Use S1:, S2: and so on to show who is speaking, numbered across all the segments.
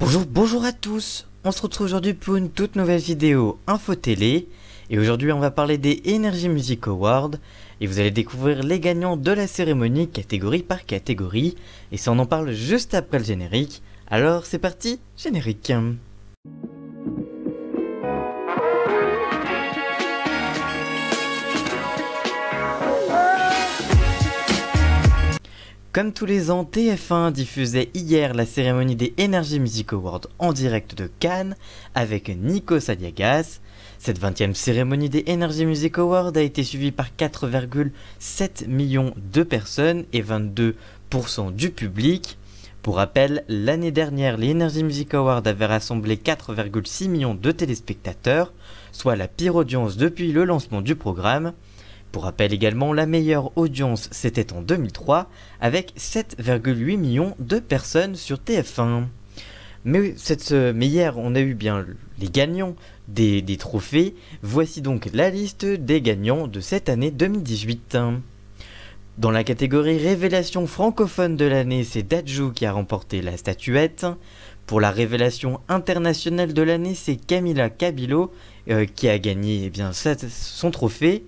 S1: Bonjour, bonjour à tous On se retrouve aujourd'hui pour une toute nouvelle vidéo Info Télé et aujourd'hui on va parler des Energy Music Awards et vous allez découvrir les gagnants de la cérémonie catégorie par catégorie et ça on en parle juste après le générique alors c'est parti, générique Comme tous les ans, TF1 diffusait hier la cérémonie des Energy Music Awards en direct de Cannes avec Nico Sadiagas. Cette 20e cérémonie des Energy Music Awards a été suivie par 4,7 millions de personnes et 22% du public. Pour rappel, l'année dernière, les Energy Music Awards avaient rassemblé 4,6 millions de téléspectateurs, soit la pire audience depuis le lancement du programme. Pour rappel également, la meilleure audience c'était en 2003 avec 7,8 millions de personnes sur TF1. Mais, cette, meilleure on a eu bien les gagnants des, trophées. Voici donc la liste des gagnants de cette année 2018. Dans la catégorie révélation francophone de l'année, c'est Dajou qui a remporté la statuette. Pour la révélation internationale de l'année, c'est Camila Cabillo euh, qui a gagné eh bien, son trophée.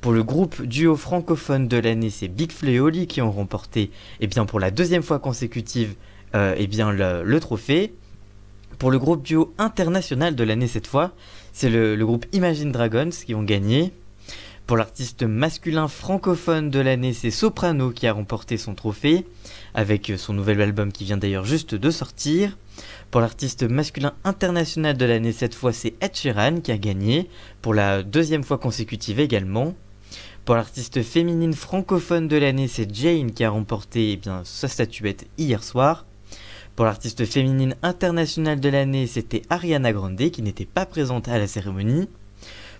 S1: Pour le groupe duo francophone de l'année, c'est Big Fleoli qui ont remporté eh bien, pour la deuxième fois consécutive euh, eh bien, le, trophée. Pour le groupe duo international de l'année cette fois, c'est le, le, groupe Imagine Dragons qui ont gagné. Pour l'artiste masculin francophone de l'année, c'est Soprano qui a remporté son trophée, avec son nouvel album qui vient d'ailleurs juste de sortir. Pour l'artiste masculin international de l'année, cette fois, c'est Ed Sheeran qui a gagné, pour la deuxième fois consécutive également. Pour l'artiste féminine francophone de l'année, c'est Jane qui a remporté eh bien, sa statuette hier soir. Pour l'artiste féminine internationale de l'année, c'était Ariana Grande qui n'était pas présente à la cérémonie.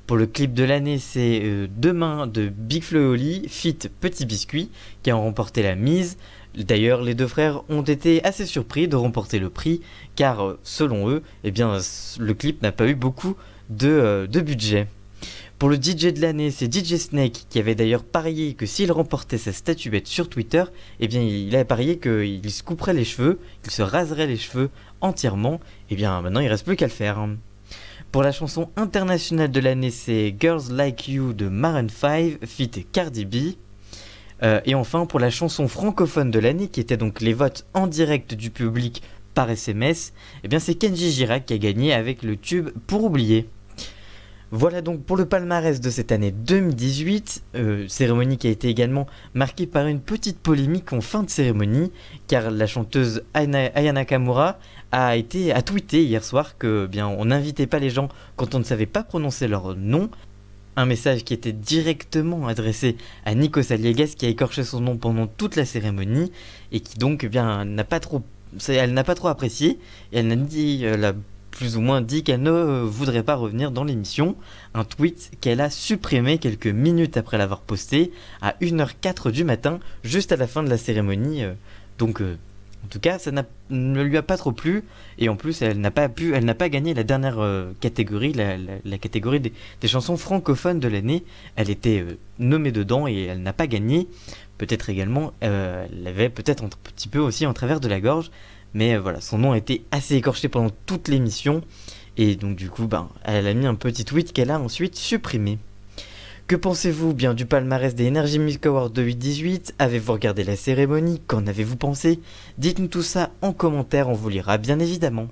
S1: Pour le clip de l'année, c'est euh, Demain de Big Flo Oli, Fit Petit Biscuit, qui a remporté la mise. D'ailleurs, les deux frères ont été assez surpris de remporter le prix, car euh, selon eux, eh bien, le clip n'a pas eu beaucoup de euh, budget. Pour le DJ de l'année, c'est DJ Snake qui avait d'ailleurs parié que s'il remportait sa statuette sur Twitter, eh bien il a parié qu'il se couperait les cheveux, qu'il se raserait les cheveux entièrement. Eh bien maintenant il reste plus qu'à le faire. Pour la chanson internationale de l'année, c'est Girls Like You de Maroon 5, fit Cardi B. Euh, et enfin, pour la chanson francophone de l'année, qui était donc les votes en direct du public par SMS, eh bien c'est Kenji Girac qui a gagné avec le tube Pour oublier. Voilà donc pour le palmarès de cette année 2018, euh, cérémonie qui a été également marquée par une petite polémique en fin de cérémonie, car la chanteuse Ayana Kamura a été a tweeté hier soir que eh bien on n'invitait pas les gens quand on ne savait pas prononcer leur nom. Un message qui était directement adressé à Nico Aliagas qui a écorché son nom pendant toute la cérémonie et qui donc eh bien n'a pas trop elle n'a pas trop apprécié et elle n'a dit euh, la plus ou moins dit qu'elle ne voudrait pas revenir dans l'émission, un tweet qu'elle a supprimé quelques minutes après l'avoir posté à 1h04 du matin, juste à la fin de la cérémonie. Euh, donc euh, en tout cas, ça ne lui a pas trop plu. Et en plus, elle n'a pas pas gagné la dernière euh, catégorie, la, catégorie des, chansons francophones de l'année. Elle était nommée dedans et elle n'a pas gagné. Peut-être également, elle l'avait peut-être un petit peu aussi en travers de la gorge. Mais voilà, son nom a été assez écorché pendant toute l'émission. Et donc du coup, ben, elle a mis un petit tweet qu'elle a ensuite supprimé. Que pensez-vous bien du palmarès des Energy Music Awards 2018 Avez-vous regardé la cérémonie Qu'en avez-vous pensé Dites-nous tout ça en commentaire, on vous lira bien évidemment.